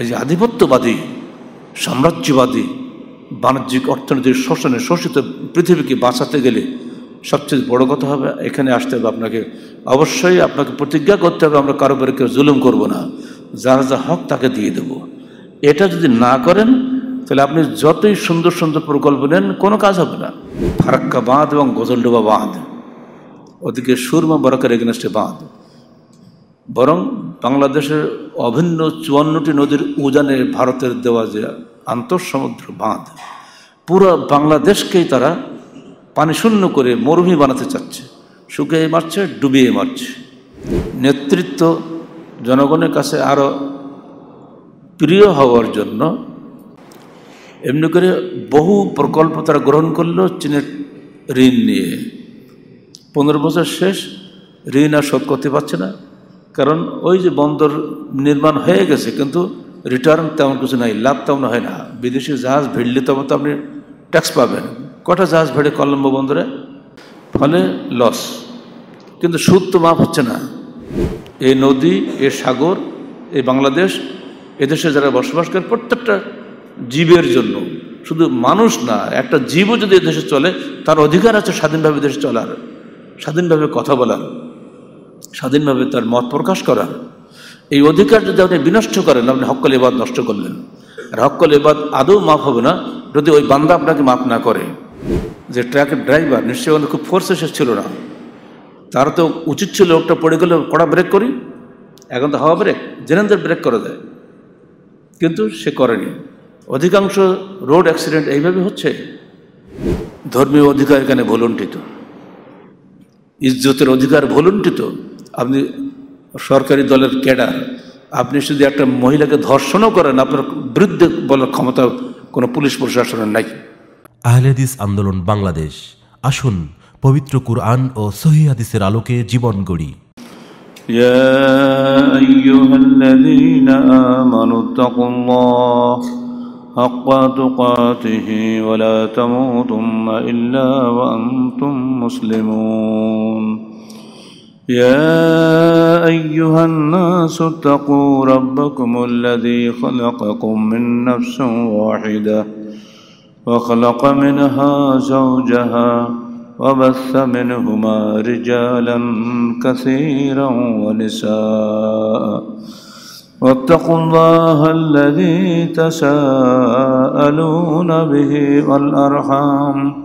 এই যে আধিপত্যবাদী সাম্রাজ্যবাদী বাণিজ্যিক অর্থনৈতিক শোষণে শোষিত পৃথিবীকে বাঁচাতে গেলে সবচেয়ে বড় কথা হবে এখানে আসতে হবে আপনাকে অবশ্যই আপনাকে প্রতিজ্ঞা করতে হবে আমরা কারো কেউ জুলুম করবো না যার যা হক তাকে দিয়ে দেব এটা যদি না করেন তাহলে আপনি যতই সুন্দর সুন্দর প্রকল্প নেন কোনো কাজ হবে না ফারাক্কা বাঁধ এবং গজলডোবা বাঁধ ওদিকে সুরমা বরাকার এগেনস্টে বাঁধ বরং বাংলাদেশের অভিন্ন চুয়ান্নটি নদীর উজানে ভারতের দেওয়া যে আন্তঃসমুদ্র বাঁধ পুরো বাংলাদেশকেই তারা পানি শূন্য করে মরুভূমি বানাতে চাচ্ছে শুকিয়ে মারছে ডুবিয়ে মারছে নেতৃত্ব জনগণের কাছে আরও প্রিয় হওয়ার জন্য এমনি করে বহু প্রকল্প তারা গ্রহণ করলো চীনের ঋণ নিয়ে পনেরো বছর শেষ ঋণ আর শোধ করতে পারছে না কারণ ওই যে বন্দর নির্মাণ হয়ে গেছে কিন্তু রিটার্ন তেমন কিছু নাই লাভ তেমন হয় না বিদেশি জাহাজ ভিড়লে তেমন তো আপনি ট্যাক্স পাবেন কটা জাহাজ ভেড়ে কলম্বো বন্দরে ফলে লস কিন্তু সুদ তো মাফ হচ্ছে না এই নদী এ সাগর এই বাংলাদেশ এদেশে যারা বসবাস করে প্রত্যেকটা জীবের জন্য শুধু মানুষ না একটা জীবও যদি এদেশে চলে তার অধিকার আছে স্বাধীনভাবে দেশে চলার স্বাধীনভাবে কথা বলার স্বাধীনভাবে তার মত প্রকাশ করা এই অধিকার যদি আপনি বিনষ্ট করেন আপনি হক্কল এবাদ নষ্ট করলেন আর হক্কল এবাদ আদৌ মাফ হবে না যদি ওই বান্দা আপনাকে মাফ না করে যে ট্রাকের ড্রাইভার নিশ্চয়ই খুব ফোর্স এসে ছিল না তার তো উচিত ছিল লোকটা পড়ে গেলে কড়া ব্রেক করি এখন তো হাওয়া ব্রেক জেনেন্দ্রের ব্রেক করে দেয় কিন্তু সে করেনি অধিকাংশ রোড অ্যাক্সিডেন্ট এইভাবে হচ্ছে ধর্মীয় অধিকার এখানে ভুলুণ্ঠিত ইজ্জতের অধিকার ভুলুণ্ঠিত আপনি সরকারি দলের ক্যাডার আপনি শুধু একটা মহিলাকে ধর্ষণও করেন আপনার বিরুদ্ধে বলার ক্ষমতা কোনো পুলিশ প্রশাসনের নাই আহলেদিস আন্দোলন বাংলাদেশ আসুন পবিত্র কুরআন ও সহি আলোকে জীবন গড়ি يا حق تقاته ولا تموتن مسلمون يا ايها الناس اتقوا ربكم الذي خلقكم من نفس واحده وخلق منها زوجها وبث منهما رجالا كثيرا ونساء واتقوا الله الذي تساءلون به والارحام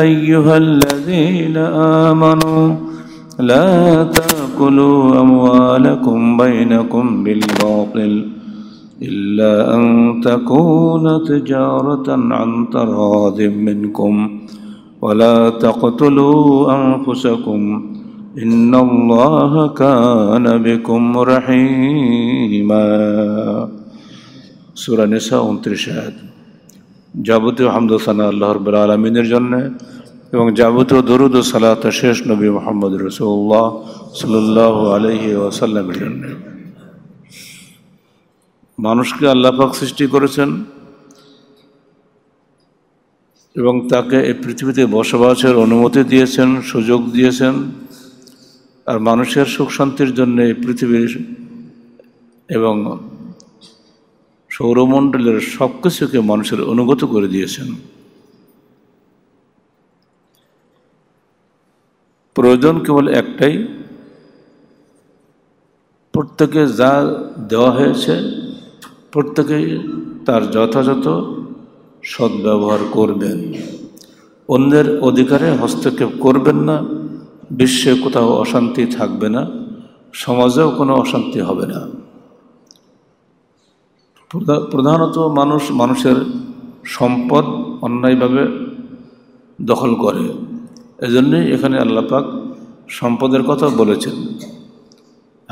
أيها الذين آمنوا لا تأكلوا أموالكم بينكم بالباطل إلا أن تكون تجارة عن تراض منكم ولا تقتلوا أنفسكم إن الله كان بكم رحيما سورة نساء 29 যাবতীয় হামদসানা আল্লাহ রব আলমিনের জন্যে এবং যাবতীয় দরুদ ও সালাত শেষ নবী মোহাম্মদ রসুল্লাহ সাল্লাহ আলহি ওয়াসাল্লামের জন্য মানুষকে আল্লাপাক সৃষ্টি করেছেন এবং তাকে এই পৃথিবীতে বসবাসের অনুমতি দিয়েছেন সুযোগ দিয়েছেন আর মানুষের সুখ শান্তির জন্য এই পৃথিবীর এবং সৌরমণ্ডলের সব কিছুকে মানুষের অনুগত করে দিয়েছেন প্রয়োজন কেবল একটাই প্রত্যেকে যা দেওয়া হয়েছে প্রত্যেকেই তার যথাযথ সদ্ব্যবহার করবেন অন্যের অধিকারে হস্তক্ষেপ করবেন না বিশ্বে কোথাও অশান্তি থাকবে না সমাজেও কোনো অশান্তি হবে না প্রধানত মানুষ মানুষের সম্পদ অন্যায়ভাবে দখল করে এজন্যই এখানে আল্লাপাক সম্পদের কথা বলেছেন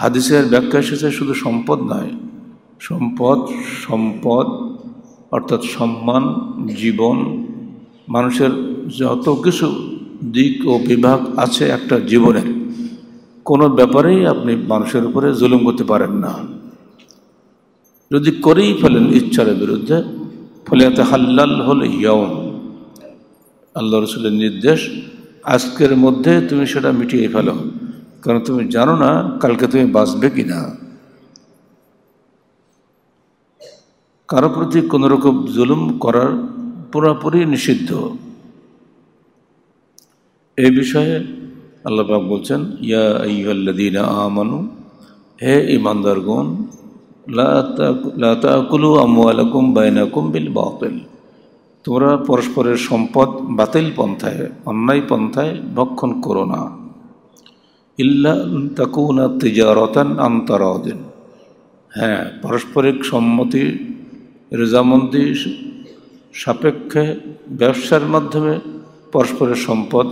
হাদিসের ব্যাখ্যা এসেছে শুধু সম্পদ নয় সম্পদ সম্পদ অর্থাৎ সম্মান জীবন মানুষের যত কিছু দিক ও বিভাগ আছে একটা জীবনের কোনো ব্যাপারেই আপনি মানুষের উপরে জুলুম করতে পারেন না যদি করেই ফেলেন ইচ্ছার বিরুদ্ধে ফলে এতে হাল্লাল হল ইয়ম আল্লাহ রসুলের নির্দেশ আজকের মধ্যে তুমি সেটা মিটিয়ে ফেলো কারণ তুমি জানো না কালকে তুমি বাঁচবে কি না কারো প্রতি কোনোরকম জুলুম করার পুরাপুরি নিষিদ্ধ এ বিষয়ে আল্লাহ বলছেন ইয়া ইহল্লাদিনা আমানু হে ইমানদারগণ লা তাকুলু আমওয়ালাকুম বাইনাকুম বিল বাতিল তোমরা পরস্পরের সম্পদ বাতিল পন্থায় অন্যায় পন্থায় ভক্ষণ করো না ইল্লা তাকুনা তিজারতান আন্তরাদিন হ্যাঁ পারস্পরিক সম্মতি রেজামন্দি সাপেক্ষে ব্যবসার মাধ্যমে পরস্পরের সম্পদ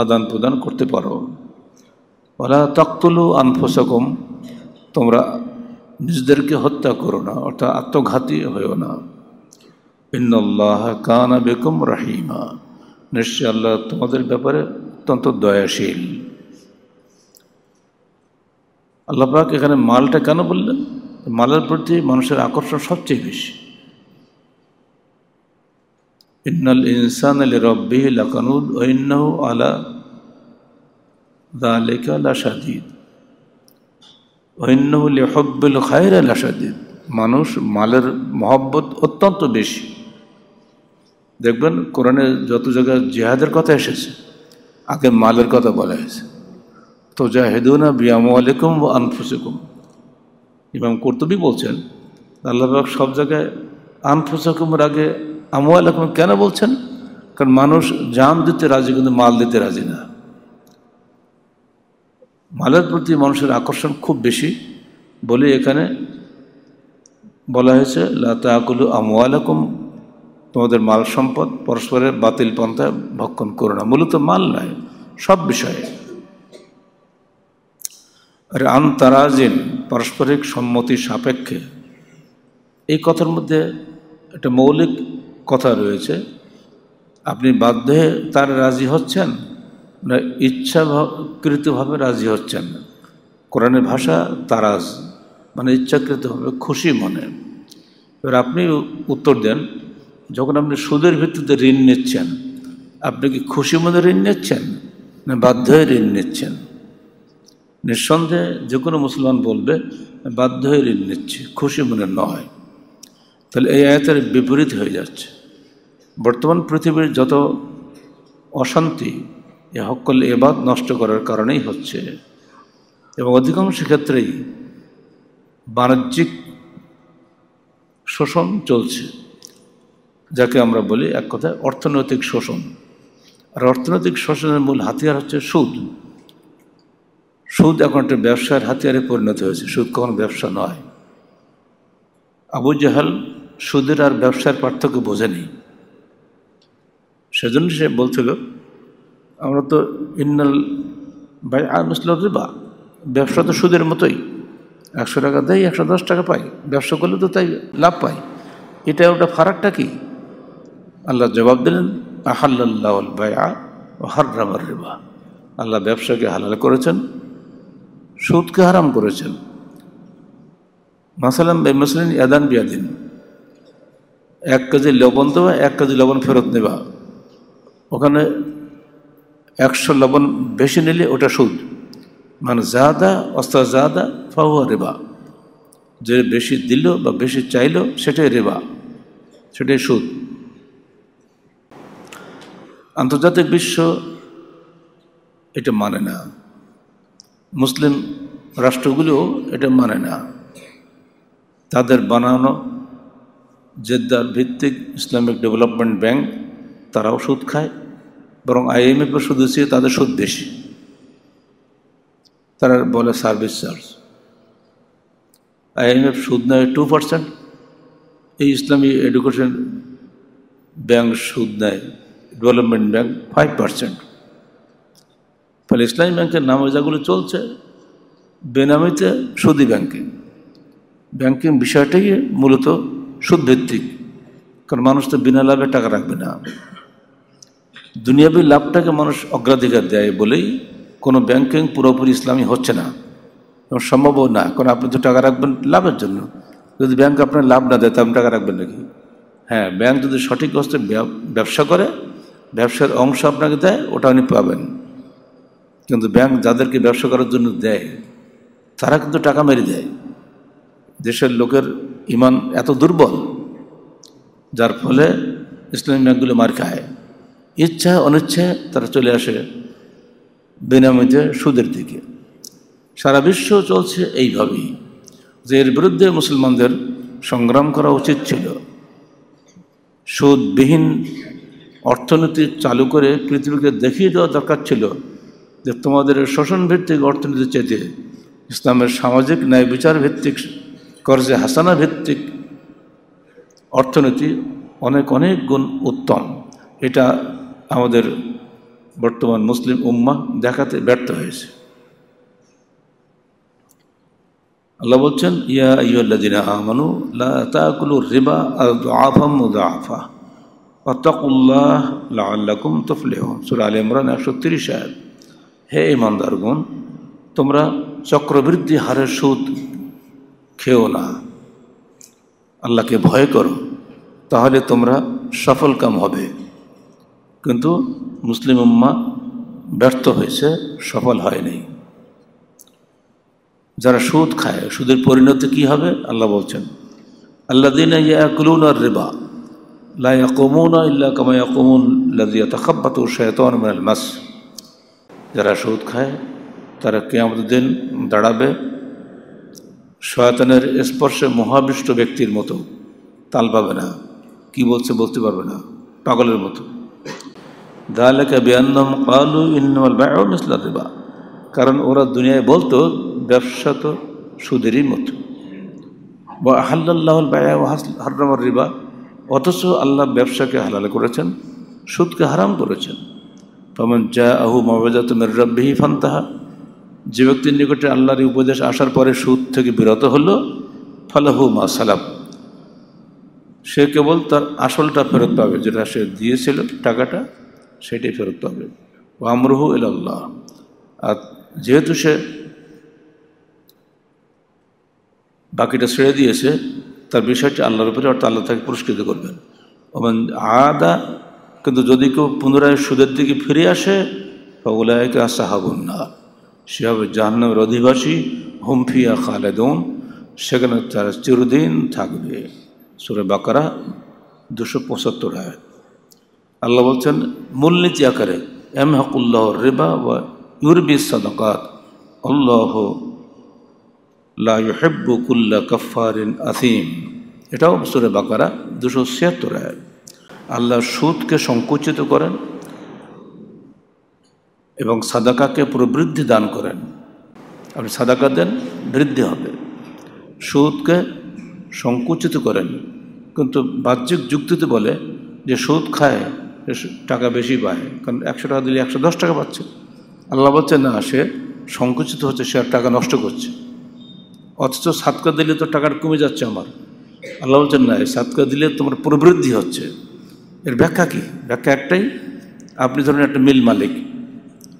আদান প্রদান করতে পারো ওরা তক্তুলু আনফোসকম তোমরা নিজেদেরকে হত্যা করো না অর্থাৎ আত্মঘাতী হয়েও না ইন্নআল্লাহ কানা বেকুম রাহিমা নিশ্চয় আল্লাহ তোমাদের ব্যাপারে অত্যন্ত দয়াশীল আল্লাপাক এখানে মালটা কেন বললেন মালের প্রতি মানুষের আকর্ষণ সবচেয়ে বেশি ইন্নাল ইনসান আলি রব্বি লাকানুদ ও আলা দা লেখা লা বলে হব্বুল খায়ের আসাদিন মানুষ মালের মহব্বত অত্যন্ত বেশি দেখবেন কোরআনে যত জায়গায় জেহাদের কথা এসেছে আগে মালের কথা বলা হয়েছে তো জাহেদুনা বিয়াম আলাইকুম ও আনফুসিকুম ইমাম কর্তুবী বলছেন আল্লাহবাক সব জায়গায় আনফুসাকুমের আগে আমু কেন বলছেন কারণ মানুষ জান দিতে রাজি কিন্তু মাল দিতে রাজি না মালের প্রতি মানুষের আকর্ষণ খুব বেশি বলে এখানে বলা হয়েছে লাতা আকুলু আমওয়ালাকুম তোমাদের মাল সম্পদ পরস্পরের বাতিল পন্থায় ভক্ষণ করো না মূলত মাল নয় সব বিষয়ে আর তারাজিন পারস্পরিক সম্মতি সাপেক্ষে এই কথার মধ্যে একটা মৌলিক কথা রয়েছে আপনি বাধ্য হয়ে তার রাজি হচ্ছেন না মানে ইচ্ছাকৃতভাবে রাজি হচ্ছেন না কোরআনের ভাষা তারাজ মানে ইচ্ছাকৃতভাবে খুশি মনে এবার আপনি উত্তর দেন যখন আপনি সুদের ভিত্তিতে ঋণ নিচ্ছেন আপনি কি খুশি মনে ঋণ নিচ্ছেন না বাধ্য হয়ে ঋণ নিচ্ছেন নিঃসন্দেহে যে কোনো মুসলমান বলবে বাধ্য হয়ে ঋণ নিচ্ছে খুশি মনে নয় তাহলে এই আয়তের বিপরীত হয়ে যাচ্ছে বর্তমান পৃথিবীর যত অশান্তি এ হকল এবাদ নষ্ট করার কারণেই হচ্ছে এবং অধিকাংশ ক্ষেত্রেই বাণিজ্যিক শোষণ চলছে যাকে আমরা বলি এক কথায় অর্থনৈতিক শোষণ আর অর্থনৈতিক শোষণের মূল হাতিয়ার হচ্ছে সুদ সুদ এখন একটা ব্যবসার হাতিয়ারে পরিণত হয়েছে সুদ কখনো ব্যবসা নয় আবু জাহাল সুদের আর ব্যবসার পার্থক্য বোঝেনি সেজন্য সে বলছিল আমরা তো ইন্নাল বাই আনুসলাম রিবা ব্যবসা তো সুদের মতোই একশো টাকা দেয় একশো দশ টাকা পাই ব্যবসা করলে তো তাই লাভ পাই এটা ওটা ফারাকটা কি আল্লাহ জবাব দিলেন আহাল্লাহ বায়া ও হার রিবা আল্লাহ ব্যবসাকে হালাল করেছেন সুদকে হারাম করেছেন মাসালাম বে মুসলিম এদান বিয়াদিন এক কেজি লবণ দেওয়া এক কেজি লবণ ফেরত নেবা ওখানে একশো লবণ বেশি নিলে ওটা সুদ মানে জাদা অস্তা জাদা ফাহুয়া রেবা যে বেশি দিল বা বেশি চাইল সেটাই রেবা সেটাই সুদ আন্তর্জাতিক বিশ্ব এটা মানে না মুসলিম রাষ্ট্রগুলো এটা মানে না তাদের বানানো জেদ্দার ভিত্তিক ইসলামিক ডেভেলপমেন্ট ব্যাংক তারাও সুদ খায় বরং আইএমএফের সদস্য তাদের সুদ বেশি তারা বলে সার্ভিস চার্জ আইএমএফ সুদ নেয় টু পার্সেন্ট এই ইসলামী এডুকেশন ব্যাংক সুদ নেয় ডেভেলপমেন্ট ব্যাংক ফাইভ পার্সেন্ট ফলে ইসলামী ব্যাংকের যাগুলো চলছে বেনামিতে সুদী ব্যাংকিং ব্যাংকিং বিষয়টাই মূলত সুদভিত্তিক কারণ মানুষ তো বিনা লাভে টাকা রাখবে না দুনিয়াবী লাভটাকে মানুষ অগ্রাধিকার দেয় বলেই কোনো ব্যাংকিং পুরোপুরি ইসলামী হচ্ছে না এবং সম্ভবও না কারণ আপনি তো টাকা রাখবেন লাভের জন্য যদি ব্যাংক আপনার লাভ না দেয় তা আপনি টাকা রাখবেন নাকি হ্যাঁ ব্যাংক যদি সঠিক অস্তে ব্যবসা করে ব্যবসার অংশ আপনাকে দেয় ওটা আপনি পাবেন কিন্তু ব্যাংক যাদেরকে ব্যবসা করার জন্য দেয় তারা কিন্তু টাকা মেরে দেয় দেশের লোকের ইমান এত দুর্বল যার ফলে ইসলামী ব্যাংকগুলো মার খায় ইচ্ছা অনিচ্ছা তারা চলে আসে বেনামিতে সুদের দিকে সারা বিশ্ব চলছে এইভাবেই যে এর বিরুদ্ধে মুসলমানদের সংগ্রাম করা উচিত ছিল সুদবিহীন অর্থনীতি চালু করে পৃথিবীকে দেখিয়ে দেওয়া দরকার ছিল যে তোমাদের শোষণ ভিত্তিক অর্থনীতি চেতে ইসলামের সামাজিক ন্যায় বিচার ভিত্তিক কর্জে হাসানা ভিত্তিক অর্থনীতি অনেক অনেক গুণ উত্তম এটা আমাদের বর্তমান মুসলিম উম্মা দেখাতে ব্যর্থ হয়েছে আল্লাহ বলছেন ইয়া ইয়ুল্লাদিন আমানু লাকুলু রিবা আফাম মুদাফা অতাকুল্লাহ লাল্লাকুম তফলেহ সুরা আল ইমরান একশো তিরিশ আয়াত হে ইমানদারগুন তোমরা চক্রবৃদ্ধি হারে সুদ খেও না আল্লাহকে ভয় করো তাহলে তোমরা সফলকাম হবে কিন্তু মুসলিম উম্মা ব্যর্থ হয়েছে সফল হয়নি যারা সুদ খায় সুদের পরিণতি কি হবে আল্লাহ বলছেন আল্লা দিন আর রেবা যারা সুদ খায় তারা কিয়ামতের দিন দাঁড়াবে শয়তানের স্পর্শে মহাবিষ্ট ব্যক্তির মতো তাল পাবে না কি বলছে বলতে পারবে না পাগলের মতো দালেকা বিয়ান্নম কালু ইন্নমাল ব্যয় মিসলা দেবা কারণ ওরা দুনিয়ায় বলতো ব্যবসা তো সুদেরই মতো বা আহাল্লাহুল রিবা অথচ আল্লাহ ব্যবসাকে হালাল করেছেন সুদকে হারাম করেছেন তমন যা আহু মবাজা তুমের রব্বিহি ফান্তাহা যে ব্যক্তির নিকটে আল্লাহর উপদেশ আসার পরে সুদ থেকে বিরত হলো ফালাহু মা সালাম সে কেবল তার আসলটা ফেরত পাবে যেটা সে দিয়েছিল টাকাটা সেটাই ফেরত পাবে ও আমরহু ইল্লাহ আর যেহেতু সে বাকিটা ছেড়ে দিয়েছে তার বিষয়টি আল্লাহর উপরে অর্থাৎ আল্লাহ তাকে পুরস্কৃত করবেন এবং আদা কিন্তু যদি কেউ পুনরায় সুদের দিকে ফিরে আসে আসা আসাহাবুন না সে হবে জাহান্নামের অধিবাসী হুমফিয়া খালেদুন সেখানে তারা চিরদিন থাকবে সুরে বাকারা দুশো পঁচাত্তর আয় আল্লাহ বলছেন মূলনীতি আকারে এম হকুল্লাহ রেবা ওয়া ইউরবি সদকাত আল্লাহ লাহেব্বুকুল্লা কফারিন আসিম এটাও সুরে বাকারা দুশো ছিয়াত্তর আয় আল্লাহ সুদকে সংকুচিত করেন এবং সাদাকাকে প্রবৃদ্ধি দান করেন আপনি সাদাকা দেন বৃদ্ধি হবে সুদকে সংকুচিত করেন কিন্তু বাহ্যিক যুক্তিতে বলে যে সুদ খায় টাকা বেশি পায় কারণ একশো টাকা দিলে একশো দশ টাকা পাচ্ছে আল্লাহ বলছে না সে সংকুচিত হচ্ছে সে আর টাকা নষ্ট করছে অথচ সাতকা দিলে তো টাকাটা কমে যাচ্ছে আমার আল্লাহ বলছেন না সাতকা দিলে তোমার প্রবৃদ্ধি হচ্ছে এর ব্যাখ্যা কী ব্যাখ্যা একটাই আপনি ধরেন একটা মিল মালিক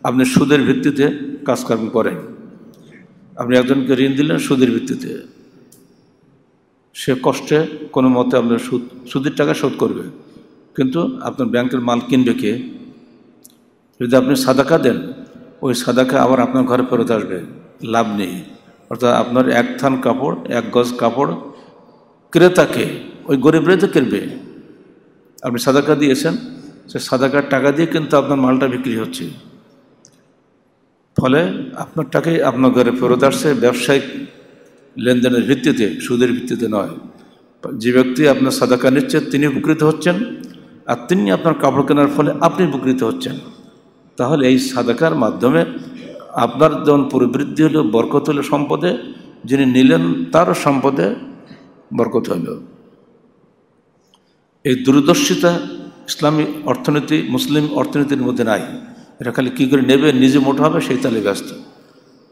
আপনি সুদের ভিত্তিতে কাজকর্ম করেন আপনি একজনকে ঋণ দিলেন সুদের ভিত্তিতে সে কষ্টে কোনো মতে আপনার সুদ সুদের টাকা শোধ করবে কিন্তু আপনার ব্যাংকের মাল কিনবে কে যদি আপনি সাদাকা দেন ওই সাদাকা আবার আপনার ঘরে ফেরত আসবে লাভ নেই অর্থাৎ আপনার এক থান কাপড় এক গজ কাপড় ক্রেতাকে ওই গরিবরাই তো কিনবে আপনি সাদাকা দিয়েছেন সে সাদাকার টাকা দিয়ে কিন্তু আপনার মালটা বিক্রি হচ্ছে ফলে আপনার টাকাই আপনার ঘরে ফেরত আসছে ব্যবসায়িক লেনদেনের ভিত্তিতে সুদের ভিত্তিতে নয় যে ব্যক্তি আপনার সাদাকা নিচ্ছে তিনি উপকৃত হচ্ছেন আর তিনি আপনার কাপড় কেনার ফলে আপনি উপকৃত হচ্ছেন তাহলে এই সাদাকার মাধ্যমে আপনার যেমন প্রবৃদ্ধি হলো বরকত হলো সম্পদে যিনি নিলেন তারও সম্পদে বরকত হইল এই দূরদর্শিতা ইসলামী অর্থনীতি মুসলিম অর্থনীতির মধ্যে নাই এটা খালি কী করে নেবে নিজে মোটা হবে সেই তালে ব্যস্ত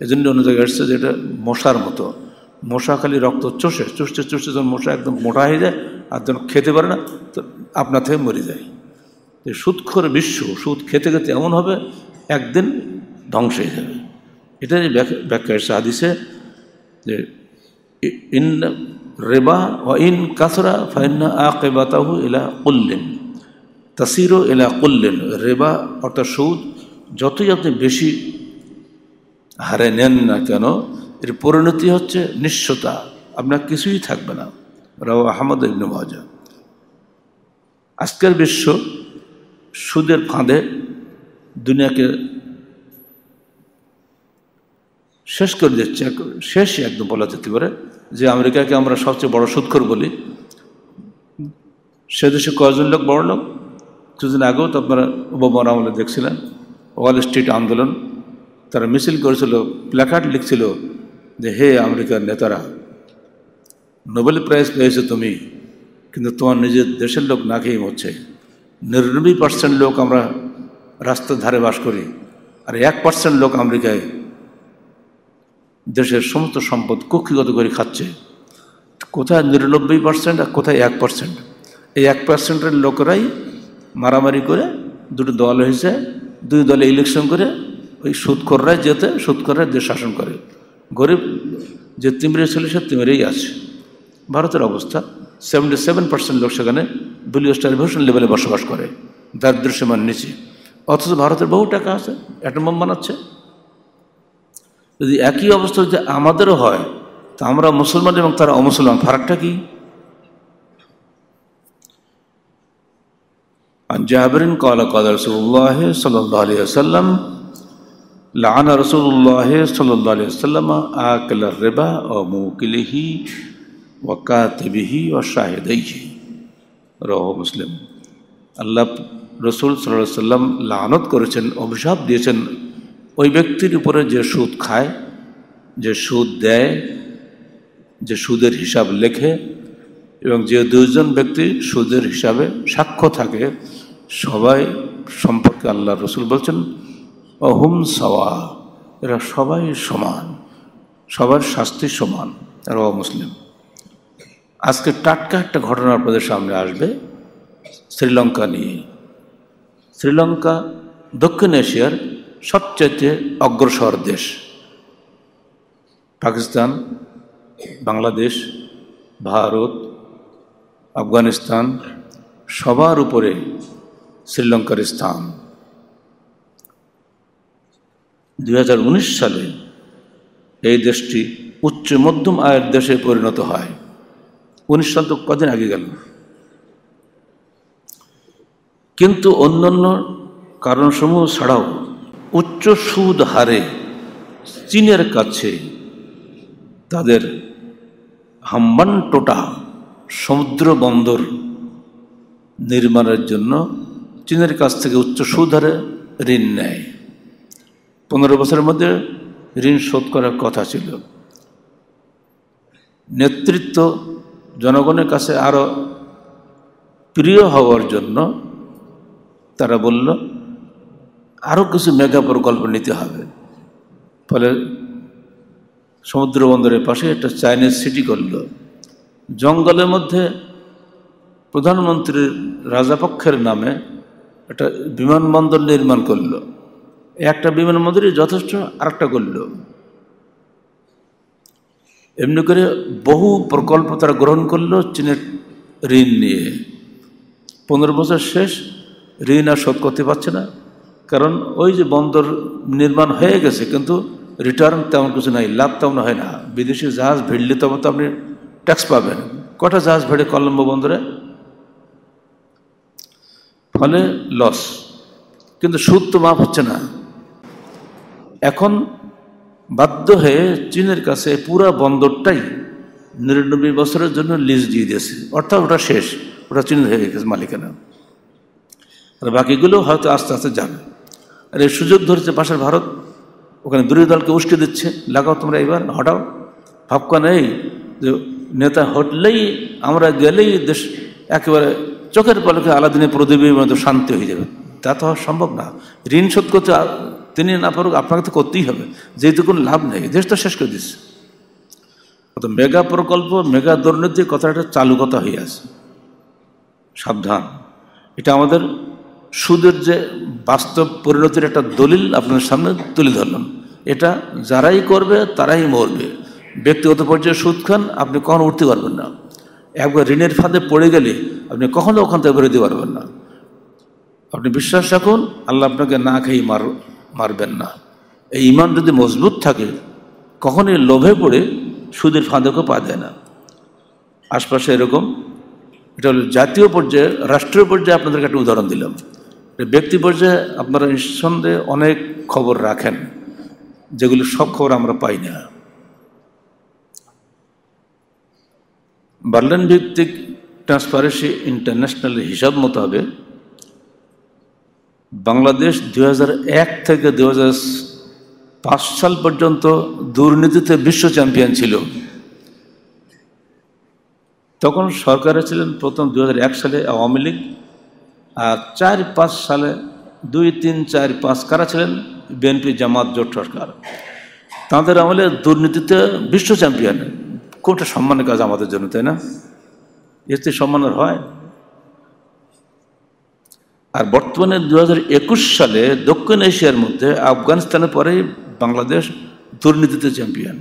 এই জন্য অন্য জায়গায় এসছে যেটা মশার মতো মশা খালি রক্ত চষে চুষতে চুষতে যখন মশা একদম মোটা হয়ে যায় আর যখন খেতে পারে না তো আপনার থেকে মরে যায় সুদ করে বিশ্ব সুদ খেতে খেতে এমন হবে একদিন ধ্বংস হয়ে যাবে এটা যে ব্যাখ্যা এসে আদিছে যে ইন রেবা ও ইন কাসরা ফাইন্না আকেবাতাহু এলা কল্লেন তাসিরও এলা কল্লেন রেবা অর্থাৎ সুদ যতই আপনি বেশি হারে নেন না কেন এর পরিণতি হচ্ছে নিঃস্বতা আপনার কিছুই থাকবে না রাও আহমদ ইবনু মজা আজকের বিশ্ব সুদের ফাঁদে দুনিয়াকে শেষ করে দিচ্ছে শেষই একদম বলা যেতে পারে যে আমেরিকাকে আমরা সবচেয়ে বড় সুৎখর বলি সে দেশে কয়জন লোক বড় লোক কিছুদিন আগেও তো আপনারা উপমার আমলে দেখছিলেন ওয়াল স্ট্রিট আন্দোলন তারা মিছিল করেছিল প্ল্যাকার্ড লিখছিল যে হে আমেরিকার নেতারা নোবেল প্রাইজ পেয়েছো তুমি কিন্তু তোমার নিজের দেশের লোক না খেয়ে হচ্ছে নিরানব্বই পার্সেন্ট লোক আমরা রাস্তার ধারে বাস করি আর এক পার্সেন্ট লোক আমেরিকায় দেশের সমস্ত সম্পদ কক্ষিগত করে খাচ্ছে কোথায় নিরানব্বই পার্সেন্ট আর কোথায় এক পার্সেন্ট এই এক পার্সেন্টের লোকেরাই মারামারি করে দুটো দল হয়েছে দুই দলে ইলেকশন করে ওই সুদখররাই যেতে সুদখররা দেশ শাসন করে গরিব যে তিমরে ছিল সে তিমরেই আছে ভারতের অবস্থা সেভেন্টি সেভেন পার্সেন্ট লোক সেখানে বিলিও স্টারভিউশন লেভেলে বসবাস করে দারিদ্রসীমার নিচে অথচ ভারতের বহু টাকা আছে অ্যাটম বোম বানাচ্ছে যদি একই অবস্থা যদি আমাদেরও হয় তা আমরা মুসলমান এবং তারা অমুসলমান ফারাকটা কি আর জাহাবরিন কলা قال رسول الله صلى লানা রসুল্লাহ সাল্লাম আকল রেবা ও মৌকিলিহি ও কাতবিহি ও শাহেদাইহি রহ মুসলিম আল্লাহ রসুল সাল্লাহ সাল্লাম লানত করেছেন অভিশাপ দিয়েছেন ওই ব্যক্তির উপরে যে সুদ খায় যে সুদ দেয় যে সুদের হিসাব লেখে এবং যে দুজন ব্যক্তি সুদের হিসাবে সাক্ষ্য থাকে সবাই সম্পর্কে আল্লাহ রসুল বলছেন অহুম সাওয়া এরা সবাই সমান সবার শাস্তি সমান এরা মুসলিম আজকে টাটকা একটা ঘটনা আপনাদের সামনে আসবে শ্রীলঙ্কা নিয়ে শ্রীলঙ্কা দক্ষিণ এশিয়ার সবচেয়ে অগ্রসর দেশ পাকিস্তান বাংলাদেশ ভারত আফগানিস্তান সবার উপরে শ্রীলঙ্কার স্থান উনিশ সালে এই দেশটি উচ্চ মধ্যম আয়ের দেশে পরিণত হয় উনিশ সাল তো কদিন আগে গেল কিন্তু অন্যান্য কারণসমূহ ছাড়াও উচ্চ সুদ হারে চীনের কাছে তাদের হাম্বানটোটা সমুদ্র বন্দর নির্মাণের জন্য চীনের কাছ থেকে উচ্চ সুদ হারে ঋণ নেয় পনেরো বছরের মধ্যে ঋণ শোধ করার কথা ছিল নেতৃত্ব জনগণের কাছে আরও প্রিয় হওয়ার জন্য তারা বলল আরও কিছু মেগা প্রকল্প নিতে হবে ফলে সমুদ্র বন্দরের পাশে একটা চাইনিজ সিটি করল জঙ্গলের মধ্যে প্রধানমন্ত্রীর রাজাপক্ষের নামে একটা বিমানবন্দর নির্মাণ করলো একটা বিমান মন্দিরই যথেষ্ট আর একটা করল এমনি করে বহু প্রকল্প তারা গ্রহণ করলো চীনের ঋণ নিয়ে পনেরো বছর শেষ ঋণ আর শোধ করতে পারছে না কারণ ওই যে বন্দর নির্মাণ হয়ে গেছে কিন্তু রিটার্ন তেমন কিছু নাই লাভ তেমন হয় না বিদেশি জাহাজ ভিড়লে তখন তো আপনি ট্যাক্স পাবেন কটা জাহাজ ভিড়ে কলম্বো বন্দরে ফলে লস কিন্তু সুদ তো মাফ হচ্ছে না এখন বাধ্য হয়ে চীনের কাছে পুরা বন্দরটাই নিরানব্বই বছরের জন্য লিজ দিয়ে দিয়েছে অর্থাৎ ওটা শেষ ওটা চীনের হয়ে গেছে মালিকানা আর বাকিগুলো হয়তো আস্তে আস্তে যাবে আর এই সুযোগ ধরেছে পাশের ভারত ওখানে বিরোধী দলকে উস্কে দিচ্ছে লাগাও তোমরা এবার হটাও ভাবকা নেই যে নেতা হটলেই আমরা গেলেই দেশ একেবারে চোখের পলকে আলাদিনে প্রদীপের মতো শান্তি হয়ে যাবে তা তো সম্ভব না ঋণ শোধ করতে তিনি না পারুক আপনাকে তো করতেই হবে যেহেতু কোনো লাভ নেই দেশটা শেষ করে দিচ্ছে অত মেগা প্রকল্প মেগা দুর্নীতি কথাটা চালু কথা হয়ে আছে সাবধান এটা আমাদের সুদের যে বাস্তব পরিণতির একটা দলিল আপনাদের সামনে তুলে ধরলাম এটা যারাই করবে তারাই মরবে ব্যক্তিগত পর্যায়ে সুদ খান আপনি কখনো উঠতে পারবেন না একবার ঋণের ফাঁদে পড়ে গেলে আপনি কখনো ওখান থেকে বেরোতে পারবেন না আপনি বিশ্বাস রাখুন আল্লাহ আপনাকে না খেয়ে মার মারবেন না এই ইমান যদি মজবুত থাকে কখনই লোভে পড়ে সুদের ফাঁদকও পা দেয় না আশপাশে এরকম এটা হল জাতীয় পর্যায়ে রাষ্ট্রীয় পর্যায়ে আপনাদেরকে একটা উদাহরণ দিলাম ব্যক্তি পর্যায়ে আপনারা নিঃসন্দেহে অনেক খবর রাখেন যেগুলো সব খবর আমরা পাই না বার্লিন ভিত্তিক ট্রান্সপারেন্সি ইন্টারন্যাশনাল হিসাব মোতাবেক বাংলাদেশ দু থেকে দু পাঁচ সাল পর্যন্ত দুর্নীতিতে বিশ্ব চ্যাম্পিয়ন ছিল তখন সরকারে ছিলেন প্রথম দু সালে আওয়ামী লীগ আর চার পাঁচ সালে দুই তিন চার পাঁচ কারা ছিলেন বিএনপি জামাত জোট সরকার তাদের আমলে দুর্নীতিতে বিশ্ব চ্যাম্পিয়ন কোনটা সম্মানের কাজ আমাদের জন্য তাই না এর সম্মানের হয় আর বর্তমানে দু সালে দক্ষিণ এশিয়ার মধ্যে আফগানিস্তানের পরে বাংলাদেশ দুর্নীতিতে চ্যাম্পিয়ন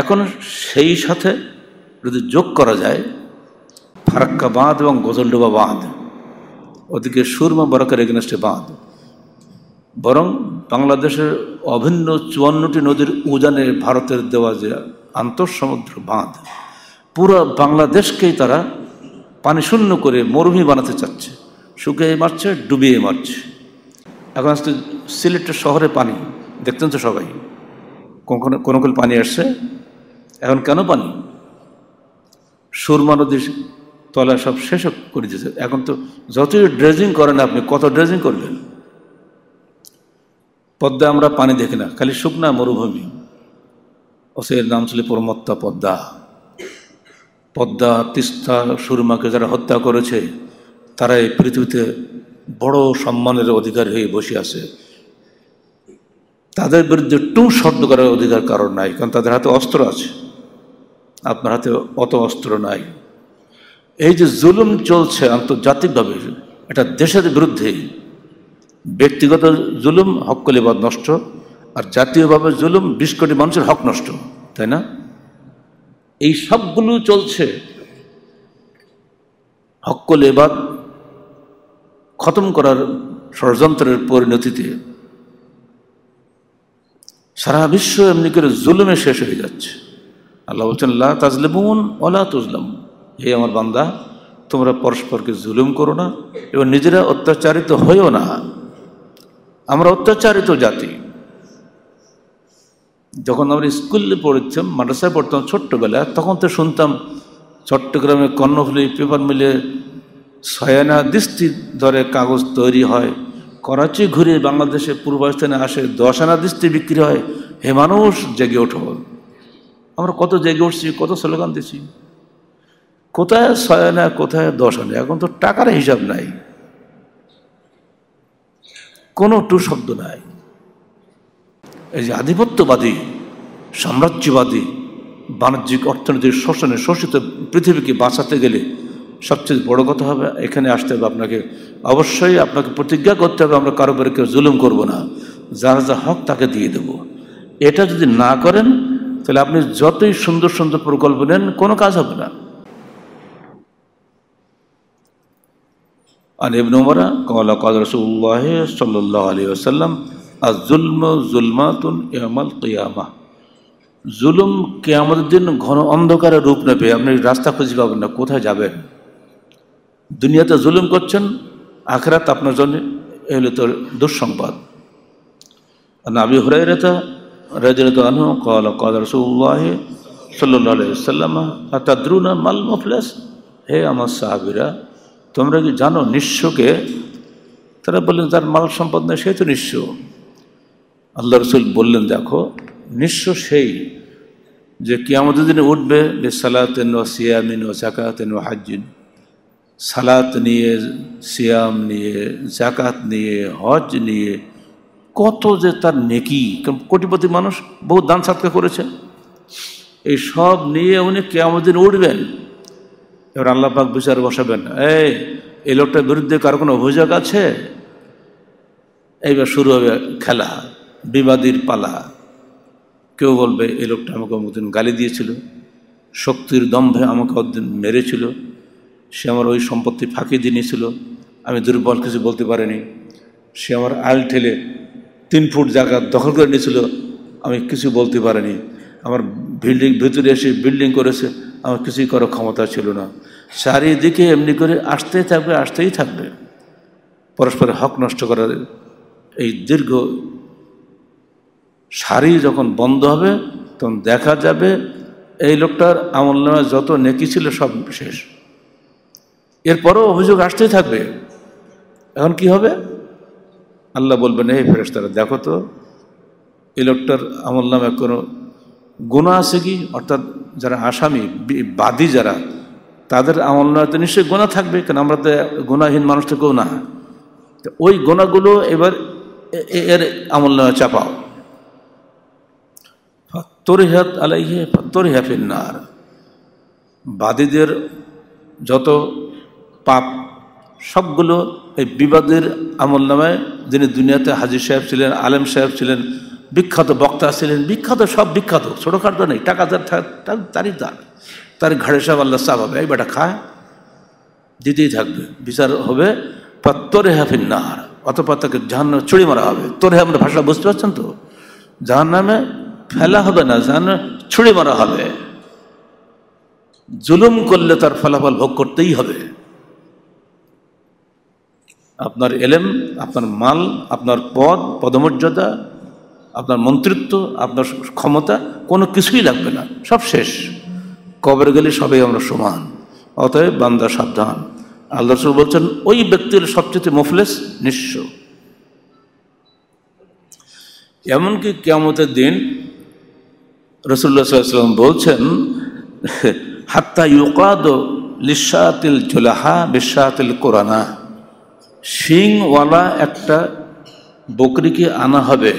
এখন সেই সাথে যদি যোগ করা যায় ফারাক্কা বাঁধ এবং গজলডোবা বাঁধ ওদিকে সুরমা বরাকার এগেনস্টে বাঁধ বরং বাংলাদেশের অভিন্ন চুয়ান্নটি নদীর উজানে ভারতের দেওয়া যে আন্তঃসমুদ্র বাঁধ পুরো বাংলাদেশকেই তারা পানি শূন্য করে মরুভূমি বানাতে চাচ্ছে শুকিয়ে মারছে ডুবিয়ে মারছে এখন আসতে সিলেটের শহরে পানি দেখতেন তো সবাই কোনো কোনো পানি আসছে এখন কেন পানি সুরমা নদীর তলা সব শেষ করে দিয়েছে এখন তো যতই ড্রেজিং করেন আপনি কত ড্রেজিং করবেন পদ্মা আমরা পানি দেখি না খালি শুকনা মরুভূমি ও সে নাম ছিল পরমত্তা পদ্মা পদ্মা তিস্তা সুরমাকে যারা হত্যা করেছে তারা এই পৃথিবীতে বড় সম্মানের অধিকার হয়ে বসে আছে তাদের বিরুদ্ধে টু শব্দ করার অধিকার কারণ নাই কারণ তাদের হাতে অস্ত্র আছে আপনার হাতে অত অস্ত্র নাই এই যে জুলুম চলছে আন্তর্জাতিকভাবে এটা দেশের বিরুদ্ধে ব্যক্তিগত জুলুম হকলিবাদ নষ্ট আর জাতীয়ভাবে জুলুম বিশ কোটি মানুষের হক নষ্ট তাই না এই সবগুলো চলছে হকল এবাদ খতম করার ষড়যন্ত্রের পরিণতিতে সারা বিশ্ব এমনি করে জুলুমে শেষ হয়ে যাচ্ছে আল্লাহ বলছেন লা তাজলেবুন অলা তুজলাম হে আমার বান্দা তোমরা পরস্পরকে জুলুম করো না এবং নিজেরা অত্যাচারিত হইও না আমরা অত্যাচারিত জাতি যখন আমরা স্কুলে পড়েছিলাম মাদ্রাসায় পড়তাম ছোট্টবেলা তখন তো শুনতাম চট্টগ্রামে কর্ণফুলি পেপার মিলে ছয়ানা দৃষ্টি ধরে কাগজ তৈরি হয় করাচি ঘুরে বাংলাদেশে পূর্বাস্থানে আসে দশ আনা দৃষ্টি বিক্রি হয় হে মানুষ জেগে ওঠো আমরা কত জেগে উঠছি কত স্লোগান দিছি কোথায় সয়ানা কোথায় দশ আনে এখন তো টাকার হিসাব নাই কোনো টু শব্দ নাই এই যে আধিপত্যবাদী সাম্রাজ্যবাদী বাণিজ্যিক অর্থনীতির শোষণে শোষিত পৃথিবীকে বাঁচাতে গেলে সবচেয়ে বড় কথা হবে এখানে আসতে হবে আপনাকে অবশ্যই আপনাকে প্রতিজ্ঞা করতে হবে আমরা কারো কেউ জুলুম করব না যার যা হক তাকে দিয়ে দেব এটা যদি না করেন তাহলে আপনি যতই সুন্দর সুন্দর প্রকল্প নেন কোনো কাজ হবে না আর ابن عمر قال قال رسول الله আর জুলম জুলমাতুন ইয়ামাল কিয়ামা জুলুম কেয়ামতের দিন ঘন অন্ধকারে রূপ নেবে আপনি রাস্তা খুঁজে পাবেন না কোথায় যাবেন দুনিয়াতে জুলুম করছেন আখরাত আপনার জন্য এ হলো তো দুঃসংবাদ নাবি হরাই রেতা রাজিরত আনহ কল কল রসুল্লাহ সাল্লাহ সাল্লামা আর তাদ্রুনা মাল মফলাস হে আমার সাহাবিরা তোমরা কি জানো নিঃস্বকে তারা বললেন তার মাল সম্পদ নেই সে তো নিঃস্ব আল্লাহ রসুল বললেন দেখো নিঃস্ব সেই যে আমাদের দিনে উঠবে যে সালাতেন ও সিয়ামিন ও জাকাতেন ও হাজিন সালাত নিয়ে সিয়াম নিয়ে জাকাত নিয়ে হজ নিয়ে কত যে তার নেকি কোটিপতি মানুষ বহু দান সাতকা করেছে এই সব নিয়ে উনি কেমন দিন উঠবেন এবার আল্লাহ পাক বিচার বসাবেন এই এই লোকটার বিরুদ্ধে কারো কোনো অভিযোগ আছে এইবার শুরু হবে খেলা বিবাদীর পালা কেউ বলবে এই লোকটা আমাকে অমুকদিন গালি দিয়েছিল শক্তির দম্ভে আমাকে অতদিন মেরেছিল সে আমার ওই সম্পত্তি ফাঁকি দিয়ে নিয়েছিল আমি দুর্বল কিছু বলতে পারিনি সে আমার আল ঠেলে তিন ফুট জায়গা দখল করে নিয়েছিল আমি কিছু বলতে পারিনি আমার বিল্ডিং ভিতরে এসে বিল্ডিং করেছে আমার কিছুই করার ক্ষমতা ছিল না চারিদিকে এমনি করে আসতেই থাকবে আসতেই থাকবে পরস্পরের হক নষ্ট করার এই দীর্ঘ শাড়ি যখন বন্ধ হবে তখন দেখা যাবে এই লোকটার আমল নামায় যত নেকি ছিল সব শেষ এরপরও অভিযোগ আসতেই থাকবে এখন কি হবে আল্লাহ বলবেন এই তারা দেখো তো এই লোকটার আমল নামে কোনো গোনা আছে কি অর্থাৎ যারা আসামি বাদী যারা তাদের আমল নামাতে নিশ্চয়ই গোনা থাকবে কারণ আমরা তো গুণাহীন মানুষ থেকেও না ওই গোনাগুলো এবার এর আমল নামে চাপাও তরিহাত আলাইহে তরিহাফিন নার বাদীদের যত পাপ সবগুলো এই বিবাদের আমল নামায় যিনি দুনিয়াতে হাজির সাহেব ছিলেন আলেম সাহেব ছিলেন বিখ্যাত বক্তা ছিলেন বিখ্যাত সব বিখ্যাত ছোটোখাটো নেই টাকা তার তারই তার তার ঘাড়ে সাহেব আল্লাহ হবে এই বেটা খায় দিতেই থাকবে বিচার হবে তোরে হ্যাফিন নাহার অতপর তাকে জাহান্ন চুড়ি মারা হবে তোরে মানে আমরা ভাষা বুঝতে পারছেন তো জাহান নামে ফেলা হবে না জান ছুড়ে মারা হবে জুলুম করলে তার ফলাফল ভোগ করতেই হবে আপনার এলেম আপনার মাল আপনার পদ পদমর্যাদা আপনার মন্ত্রিত্ব আপনার ক্ষমতা কোনো কিছুই লাগবে না সব শেষ কবর গেলে সবাই আমরা সমান অতএব বান্দা সাবধান আল্লাহ সুর বলছেন ওই ব্যক্তির সবচেয়ে মুফলেস নিঃস্ব এমনকি কেমতের দিন রসুল্লাহ সাল্লাম বলছেন হাত্তা ইউকাদ লিসাতিল জোলাহা বিশ্বাতিল কোরানা শিংওয়ালা একটা বকরিকে আনা হবে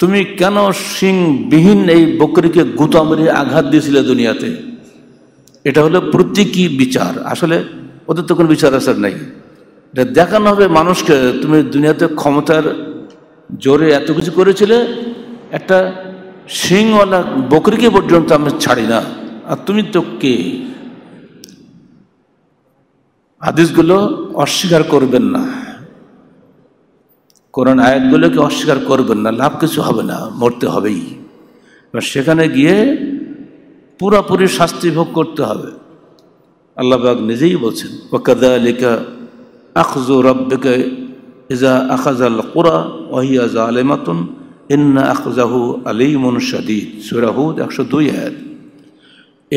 তুমি কেন শিংবিহীন এই বকরিকে গুতামরি আঘাত দিয়েছিলে দুনিয়াতে এটা হলো প্রতীকী বিচার আসলে ওদের তো কোনো বিচার আসার নাই এটা দেখানো হবে মানুষকে তুমি দুনিয়াতে ক্ষমতার জোরে এত কিছু করেছিলে একটা সিংওয়ালা বকরিকে পর্যন্ত আমি ছাড়ি না আর তুমি তো কে হাদিসগুলো অস্বীকার করবেন না কোরআন আয়াতগুলোকে অস্বীকার করবেন না লাভ কিছু হবে না মরতে হবেই এবার সেখানে গিয়ে পুরাপুরি শাস্তি ভোগ করতে হবে আল্লাহবাগ নিজেই বলছেন ওকাদা আলিকা আখজু রব্বিকা ইজা আখাজাল কোরা ওহিয়া আলেমাতুন ইন্না একশো দুই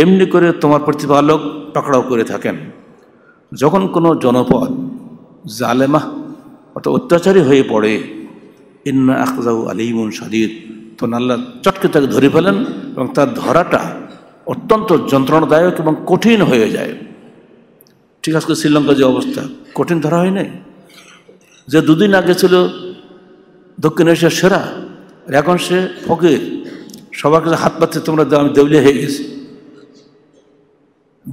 এমনি করে তোমার প্রতিপালক পাকড়াও করে থাকেন যখন কোনো জনপদ জালেমাহ অর্থাৎ অত্যাচারী হয়ে পড়ে ইন্না আকজাহু আলিমুন সাদিদ তখন আল্লাহ চটকে তাকে ধরে ফেলেন এবং তার ধরাটা অত্যন্ত যন্ত্রণাদায়ক এবং কঠিন হয়ে যায় ঠিক আজকে শ্রীলঙ্কার যে অবস্থা কঠিন ধরা হয় নাই যে দুদিন আগে ছিল দক্ষিণ এশিয়ার সেরা এখন সে ফকির সবার কাছে হাত পাচ্ছে তোমরা আমি দেউলিয়া হয়ে গেছি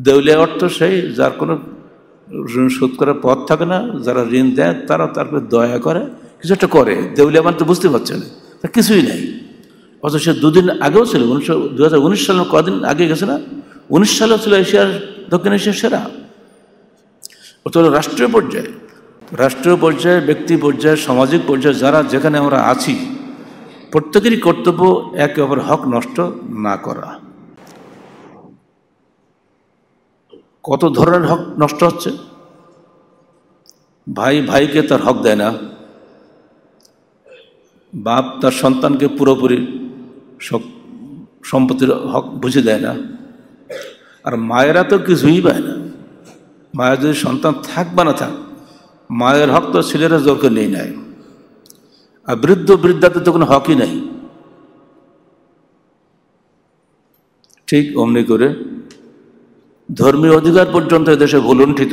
দেউলিয়া অর্থ সেই যার কোনো ঋণ শোধ করার পথ থাকে না যারা ঋণ দেয় তারা তারপরে দয়া করে কিছু একটা করে দেউলিয়া মানে তো বুঝতে পারছে না তা কিছুই নাই অথচ সে দুদিন আগেও ছিল উনিশশো দু হাজার উনিশ সালে কদিন আগে গেছে না উনিশ সালেও ছিল এশিয়ার দক্ষিণ এশিয়ার সেরা অত রাষ্ট্রীয় পর্যায়ে রাষ্ট্রীয় পর্যায়ে ব্যক্তি পর্যায়ে সামাজিক পর্যায়ে যারা যেখানে আমরা আছি প্রত্যেকেরই কর্তব্য একে অপর হক নষ্ট না করা কত ধরনের হক নষ্ট হচ্ছে ভাই ভাইকে তার হক দেয় না বাপ তার সন্তানকে পুরোপুরি সম্পত্তির হক বুঝে দেয় না আর মায়েরা তো কিছুই পায় না মায়ের যদি সন্তান থাক বা না থাক মায়ের হক তো ছেলেরা জোরকে নিয়ে নেয় আর বৃদ্ধ বৃদ্ধাতে তো কোনো হকই নাই ঠিক অমনি করে ধর্মীয় অধিকার পর্যন্ত এদেশে ভুলুণ্ঠিত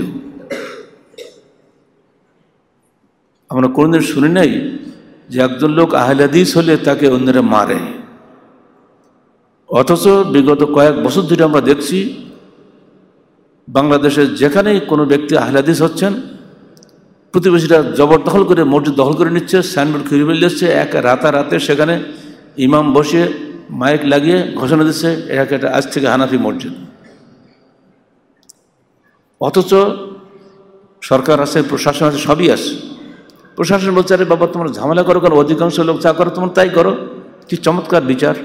আমরা কোনোদিন শুনি নাই যে একজন লোক আহলাদিস হলে তাকে অন্যরা মারে অথচ বিগত কয়েক বছর ধরে আমরা দেখছি বাংলাদেশে যেখানেই কোনো ব্যক্তি আহলাদিস হচ্ছেন প্রতিবেশীরা জবরদখল করে মসজিদ দখল করে নিচ্ছে স্যান্ডবোর্ড খুঁজে ফেলে দিচ্ছে এক রাতারাতে সেখানে ইমাম বসে মাইক লাগিয়ে ঘোষণা দিচ্ছে এক একটা আজ থেকে হানাফি মসজিদ অথচ সরকার আছে প্রশাসন আছে সবই আছে প্রশাসন বলছে আরে বাবা তোমার ঝামেলা করো কারণ অধিকাংশ লোক চা করো তোমার তাই করো কি চমৎকার বিচার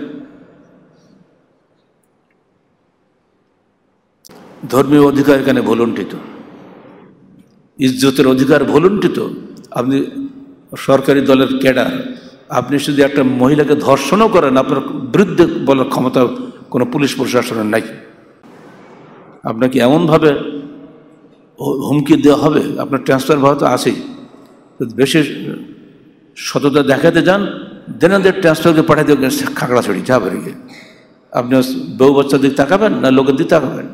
ধর্মীয় অধিকার এখানে ভুলুণ্ঠিত ইজ্জতের অধিকার ভলুণ্ঠিত আপনি সরকারি দলের ক্যাডার আপনি যদি একটা মহিলাকে ধর্ষণও করেন আপনার বিরুদ্ধে বলার ক্ষমতা কোনো পুলিশ প্রশাসনের নাই আপনাকে এমনভাবে হুমকি দেওয়া হবে আপনার ট্রান্সফার ভাবে তো আছেই বেশি সততা দেখাতে যান দেনাদের ট্রান্সফারকে পাঠাতে দেবেন ছড়ি যা বেরিয়ে আপনি বউ বাচ্চার তাকাবেন না লোকের দিকে তাকাবেন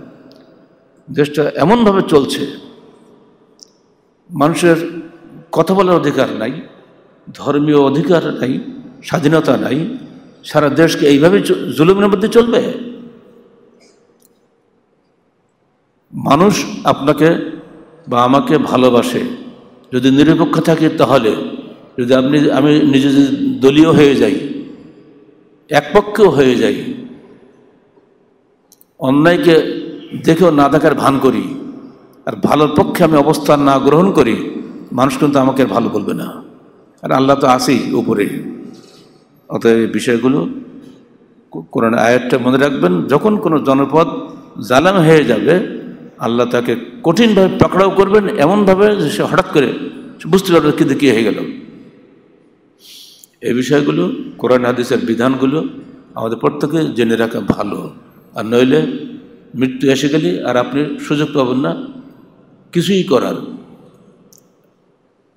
দেশটা এমনভাবে চলছে মানুষের কথা বলার অধিকার নাই ধর্মীয় অধিকার নাই স্বাধীনতা নাই সারা দেশকে এইভাবে জুলুমের মধ্যে চলবে মানুষ আপনাকে বা আমাকে ভালোবাসে যদি নিরপেক্ষ থাকে তাহলে যদি আপনি আমি নিজে যদি দলীয় হয়ে যাই একপক্ষেও হয়ে যাই অন্যায়কে দেখেও না থাকার ভান করি আর ভালোর পক্ষে আমি অবস্থান না গ্রহণ করি মানুষ কিন্তু আমাকে ভালো বলবে না আর আল্লাহ তো আসেই উপরে অতএব এই বিষয়গুলো কোরআন আয়াতটা মনে রাখবেন যখন কোনো জনপদ জালাম হয়ে যাবে আল্লাহ তাকে কঠিনভাবে পাকড়াও করবেন এমনভাবে যে সে হঠাৎ করে বুঝতে পারবে কিন্তু কী হয়ে গেল এই বিষয়গুলো কোরআন হাদিসের বিধানগুলো আমাদের প্রত্যেকে জেনে রাখা ভালো আর নইলে মৃত্যু এসে গেলে আর আপনি সুযোগ পাবেন না কিছুই করার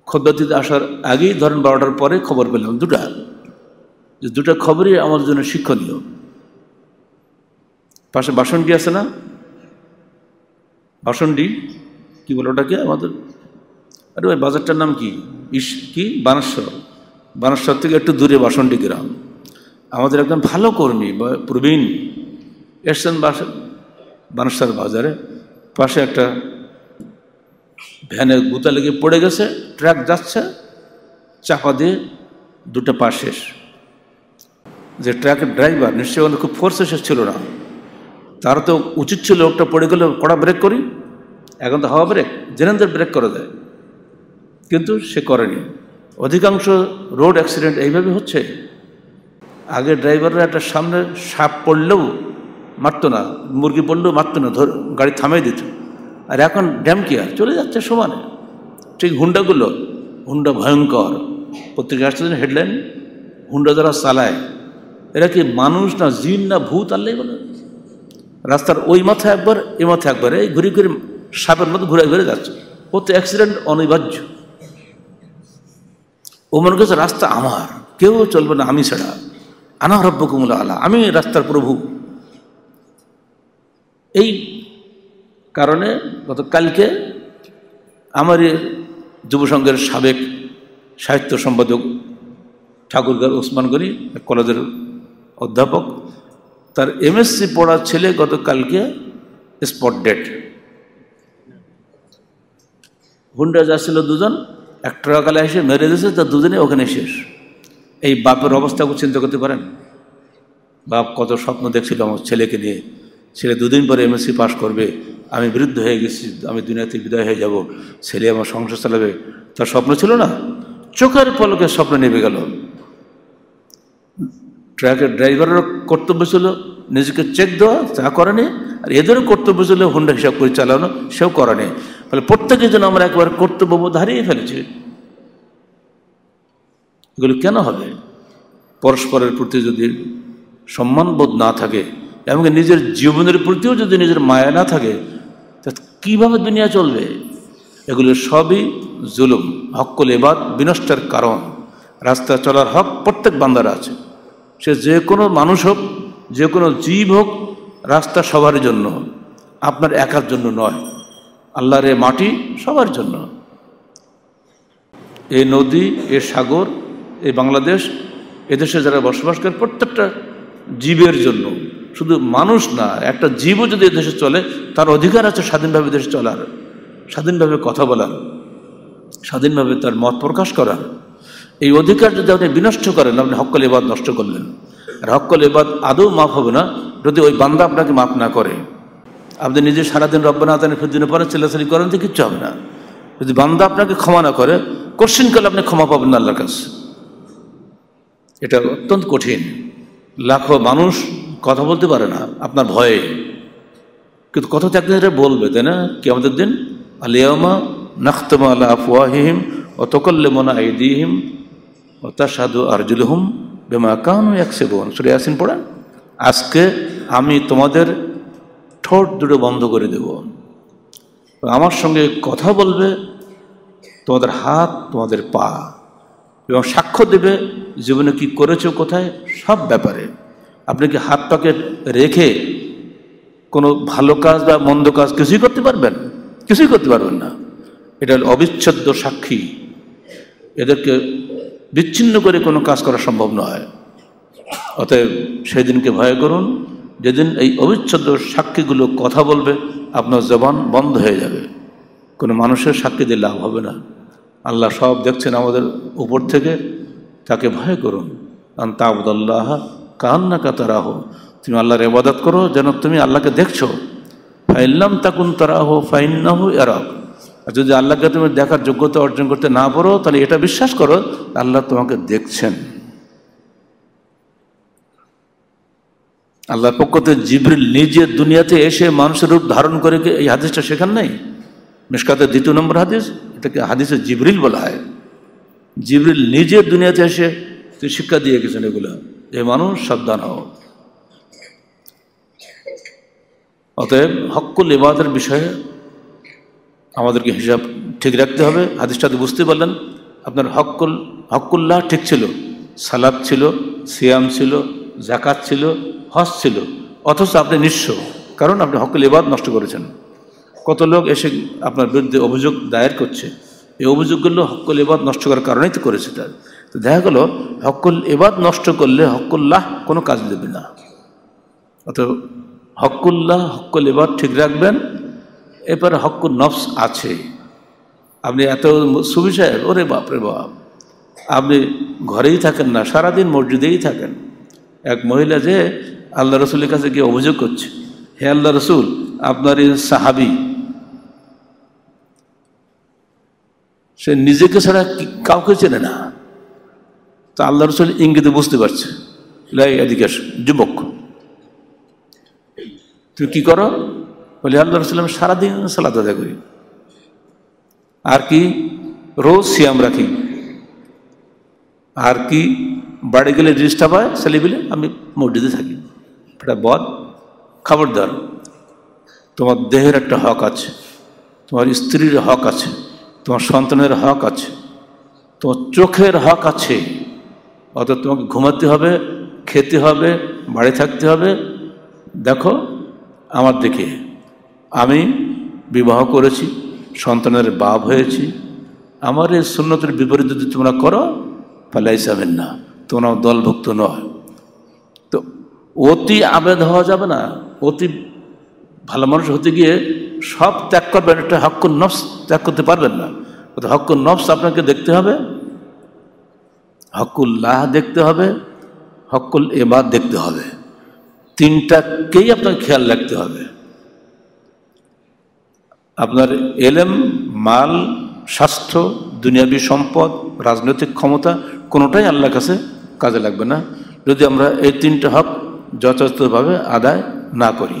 খদ্দাতিতে আসার আগেই ধরেন বারোটার পরে খবর পেলাম দুটা যে দুটা খবরই আমার জন্য শিক্ষণীয় পাশে বাসনটি আছে না বাসনটি কী বলে ওটাকে আমাদের আরে ভাই বাজারটার নাম কি ইস কি বানেশ্বর বানেশ্বর থেকে একটু দূরে বাসনটি গ্রাম আমাদের একজন ভালো কর্মী প্রবীণ এসছেন বানেশ্বর বাজারে পাশে একটা ভ্যানে গুতা লেগে পড়ে গেছে ট্রাক যাচ্ছে চাপা দিয়ে দুটো পা শেষ যে ট্রাকের ড্রাইভার নিশ্চয়ই ওদের খুব ফোর্স শেষ ছিল না তার তো উচিত ছিল লোকটা পড়ে গেলে কড়া ব্রেক করি এখন তো হাওয়া ব্রেক জেনেন্দ্র ব্রেক করে দেয় কিন্তু সে করেনি অধিকাংশ রোড অ্যাক্সিডেন্ট এইভাবে হচ্ছে আগে ড্রাইভাররা একটা সামনে সাপ পড়লেও মারতো না মুরগি পড়লেও মারতো না ধর গাড়ি থামিয়ে দিত আর এখন ড্যাম কি আর চলে যাচ্ছে সমানে ঠিক হুন্ডাগুলো হুন্ডা ভয়ঙ্কর পত্রিকা আসছিলেন হেডলাইন হুন্ডা যারা চালায় এরা কি মানুষ না জিন না ভূত আল্লাহ বলে রাস্তার ওই মাথায় একবার এ মাথায় একবার এই ঘুরে ঘুরে সাপের মতো ঘুরে ঘুরে যাচ্ছে কত অ্যাক্সিডেন্ট অনিবার্য ও মনে করছে রাস্তা আমার কেউ চলবে না আমি ছাড়া আনা রব্য কুমুলা আলা আমি রাস্তার প্রভু এই কারণে গতকালকে আমার যুবসংঘের সাবেক সাহিত্য সম্পাদক ঠাকুরগার ওসমান গনি কলেজের অধ্যাপক তার এমএসসি পড়ার ছেলে গতকালকে স্পট ডেট হুন্ডা যাচ্ছিল দুজন এক ট্রাকালে এসে মেরে দিয়েছে তার দুজনে ওখানে শেষ এই বাপের অবস্থাকে চিন্তা করতে পারেন বাপ কত স্বপ্ন দেখছিল আমার ছেলেকে নিয়ে ছেলে দুদিন পরে এমএসসি পাশ করবে আমি বিরুদ্ধ হয়ে গেছি আমি দুনিয়াতে বিদায় হয়ে যাব ছেলে আমার সংসার চালাবে তার স্বপ্ন ছিল না চোখের পলকে স্বপ্ন নেমে গেল ট্রাকের ড্রাইভারেরও কর্তব্য ছিল নিজেকে চেক দেওয়া তা করেনি আর এদেরও কর্তব্য ছিল হুন্ডা হিসাব করে চালানো সেও করেনি ফলে প্রত্যেকে যেন আমরা একবার কর্তব্যবোধ হারিয়ে ফেলেছি এগুলো কেন হবে পরস্পরের প্রতি যদি সম্মানবোধ না থাকে এমনকি নিজের জীবনের প্রতিও যদি নিজের মায়া না থাকে কিভাবে দুনিয়া চলবে এগুলো সবই জুলুম হক্কুল এবাদ বিনষ্টের কারণ রাস্তা চলার হক প্রত্যেক বান্দার আছে সে যে কোনো মানুষ হোক যে কোনো জীব হোক রাস্তা সবার জন্য আপনার একার জন্য নয় আল্লাহর এ মাটি সবার জন্য এ নদী এ সাগর এ বাংলাদেশ এদেশে যারা বসবাস করে প্রত্যেকটা জীবের জন্য শুধু মানুষ না একটা জীবও যদি দেশে চলে তার অধিকার আছে স্বাধীনভাবে দেশে চলার স্বাধীনভাবে কথা বলার স্বাধীনভাবে তার মত প্রকাশ করার এই অধিকার যদি আপনি বিনষ্ট করেন আপনি হকল এবাদ নষ্ট করলেন আর হকল এবাদ আদৌ মাফ হবে না যদি ওই বান্দা আপনাকে মাফ না করে আপনি নিজে সারাদিন রব্বানা আতানের ফিরদিনে পরে ছেলাছেলি করেন তো কিচ্ছু হবে না যদি বান্দা আপনাকে ক্ষমা না করে কালে আপনি ক্ষমা পাবেন না আল্লাহর কাছে এটা অত্যন্ত কঠিন লাখো মানুষ কথা বলতে পারে না আপনার ভয়ে কিন্তু কথা থাকলে সেটা বলবে তাই না কি আমাদের দিন আলিয়ামা নাখতমা আলা আফওয়াহিম ও তোকল্লেমনা আইদিহিম ও তাসাদু আরজুলহুম বেমা কান একসে বোন সরে আসেন পড়েন আজকে আমি তোমাদের ঠোঁট দুটো বন্ধ করে দেব আমার সঙ্গে কথা বলবে তোমাদের হাত তোমাদের পা এবং সাক্ষ্য দেবে জীবনে কি করেছো কোথায় সব ব্যাপারে আপনি কি হাত পাকে রেখে কোনো ভালো কাজ বা মন্দ কাজ কিছুই করতে পারবেন কিছুই করতে পারবেন না এটা অবিচ্ছেদ্য সাক্ষী এদেরকে বিচ্ছিন্ন করে কোনো কাজ করা সম্ভব নয় অতএব সেদিনকে ভয় করুন যেদিন এই অবিচ্ছেদ্য সাক্ষীগুলো কথা বলবে আপনার জবান বন্ধ হয়ে যাবে কোনো মানুষের সাক্ষী দিয়ে লাভ হবে না আল্লাহ সব দেখছেন আমাদের উপর থেকে তাকে ভয় করুন তা তাবুদাল্লাহ কাতারা হো তুমি আল্লাহর ইবাদত করো যেন তুমি আল্লাহকে দেখছো ফাইল্লাম তাকুন ফাইন্না হো এরাক আর যদি আল্লাহকে তুমি দেখার যোগ্যতা অর্জন করতে না পারো তাহলে এটা বিশ্বাস করো আল্লাহ তোমাকে দেখছেন আল্লাহর পক্ষ থেকে জিবরিল নিজে দুনিয়াতে এসে মানুষের রূপ ধারণ করে এই হাদিসটা শেখান নেই মিসকাতের দ্বিতীয় নম্বর হাদিস এটাকে হাদিসে জিবরিল বলা হয় জিবরিল নিজে দুনিয়াতে এসে তুই শিক্ষা দিয়ে গেছেন এগুলো এ মানুষ সাবধান হও অতএব হক্কুল ইবাদের বিষয়ে আমাদেরকে হিসাব ঠিক রাখতে হবে হাদিসটাতে বুঝতে পারলেন আপনার হক্কুল হক্কুল্লাহ ঠিক ছিল সালাদ ছিল সিয়াম ছিল জাকাত ছিল হস ছিল অথচ আপনি নিঃস্ব কারণ আপনি হকুল ইবাদ নষ্ট করেছেন কত লোক এসে আপনার বিরুদ্ধে অভিযোগ দায়ের করছে এই অভিযোগগুলো হক্কল এবাদ নষ্ট করার কারণেই তো করেছে তার তো দেখা গেল হক্কল এবাদ নষ্ট করলে হক্কুল্লাহ কোনো কাজ দেবে না অত হকুল্লাহ হক্কল এবাদ ঠিক রাখবেন এরপরে হক্কুল নফস আছে আপনি এত সুবি সাহেব ওরে বাপ রে বাপ আপনি ঘরেই থাকেন না সারাদিন মসজিদেই থাকেন এক মহিলা যে আল্লাহ রসুলের কাছে গিয়ে অভিযোগ করছে হে আল্লাহ রসুল আপনার সাহাবি সে নিজেকে ছাড়া কাউকে চেনে না তা আল্লাহ রসুল ইঙ্গিতে বুঝতে পারছে লাই এদিকে যুবক তুমি কি করো বলি আল্লাহ আমি সারাদিন সালাদ আদায় করি আর কি রোজ সিয়াম রাখি আর কি বাড়ি গেলে ডিস্টার্ব হয় বিলে আমি মসজিদে থাকি এটা বদ খবরদার তোমার দেহের একটা হক আছে তোমার স্ত্রীর হক আছে তোমার সন্তানের হক আছে তোমার চোখের হক আছে অর্থাৎ তোমাকে ঘুমাতে হবে খেতে হবে বাড়ি থাকতে হবে দেখো আমার দিকে আমি বিবাহ করেছি সন্তানের বাপ হয়েছি আমার এই সুন্নতের বিপরীত যদি তোমরা করো তাহলে যাবেন না তোমরা দলভুক্ত নয় তো অতি আবেদ হওয়া যাবে না অতি ভালো মানুষ হতে গিয়ে সব ত্যাগ করবেন একটা হক্ক নফস ত্যাগ করতে পারবেন না হক্ক নফস আপনাকে দেখতে হবে হকুল্লাহ দেখতে হবে হকুল এবার দেখতে হবে তিনটাকেই আপনার খেয়াল রাখতে হবে আপনার এলেম মাল স্বাস্থ্য দুনিয়াবি সম্পদ রাজনৈতিক ক্ষমতা কোনোটাই আল্লাহর কাছে কাজে লাগবে না যদি আমরা এই তিনটা হক যথাযথভাবে আদায় না করি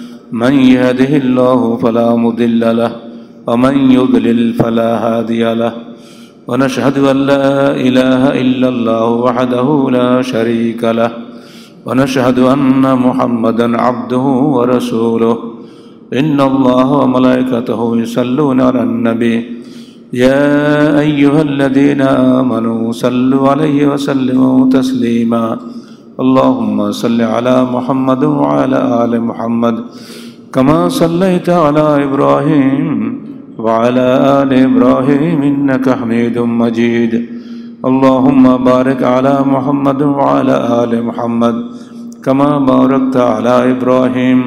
من يهده الله فلا مضل له ومن يضلل فلا هادي له ونشهد أن لا إله إلا الله وحده لا شريك له ونشهد أن محمدا عبده ورسوله إن الله وملائكته يصلون على النبي يا أيها الذين آمنوا صلوا عليه وسلموا تسليما اللهم صل على محمد وعلى آل محمد کما صلی علی ابراہیم وعلی آل ابراہیم انکا حمید مجید اللہم بارک علی محمد وعلى آل محمد کما بارکت علی ابراہیم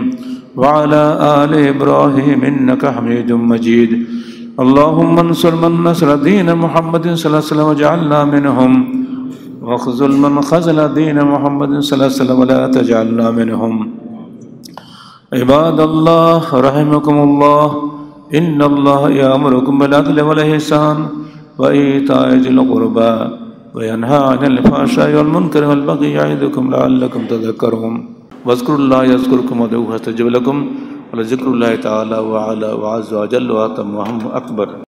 وعلی آل ابراہیم انکا حمید مجید اللہم انصر من نصر دین محمد صلی اللہ علیہ وسلم وجعلنا منہم وخزل من خزل دین محمد صلی اللہ علیہ وسلم ولا تجعلنا منہم عباد اللہ رحمکم اللہ ان اللہ یامرکم بالعدل والحسان وایتائج القربا وینہا عن الفحشاء والمنکر والبغی یعظکم لعلکم تذکرون واذکروا اللہ یذکرکم ودعوہ استجب لکم ولذکر اللہ تعالی وعلا وعز وجل واتم وهم اکبر